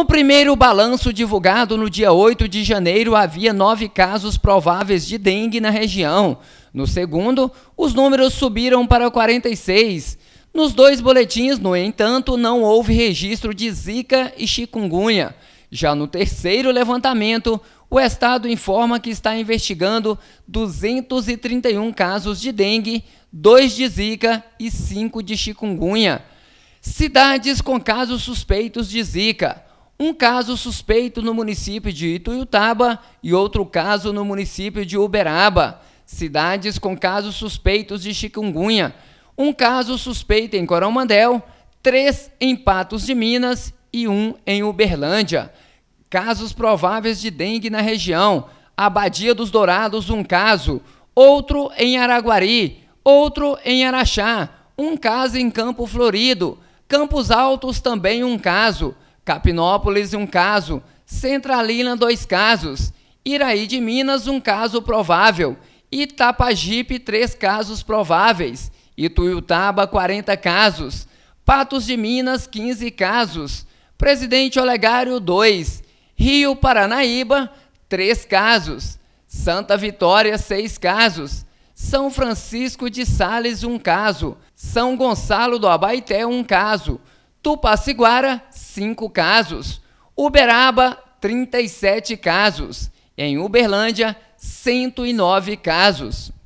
No primeiro balanço divulgado no dia 8 de janeiro, havia nove casos prováveis de dengue na região. No segundo, os números subiram para 46. Nos dois boletins, no entanto, não houve registro de zika e chikungunya. Já no terceiro levantamento, o Estado informa que está investigando 231 casos de dengue, 2 de zika e 5 de chikungunya. Cidades com casos suspeitos de zika. Um caso suspeito no município de Ituiutaba e outro caso no município de Uberaba, cidades com casos suspeitos de chikungunya. Um caso suspeito em Coromandel, três em Patos de Minas e um em Uberlândia. Casos prováveis de dengue na região. Abadia dos Dourados, um caso. Outro em Araguari. Outro em Araxá. Um caso em Campo Florido. Campos Altos, também um caso. Capinópolis, um caso. Centralina, dois casos. Iraí de Minas, um caso provável. Itapajipe, três casos prováveis. Ituiutaba, 40 casos. Patos de Minas, 15 casos. Presidente Olegário, 2. Rio Paranaíba, 3 casos. Santa Vitória, 6 casos. São Francisco de Sales, 1 um caso. São Gonçalo do Abaeté, 1 um caso. Tupaciguara, 5 casos. Uberaba, 37 casos. Em Uberlândia, 109 casos.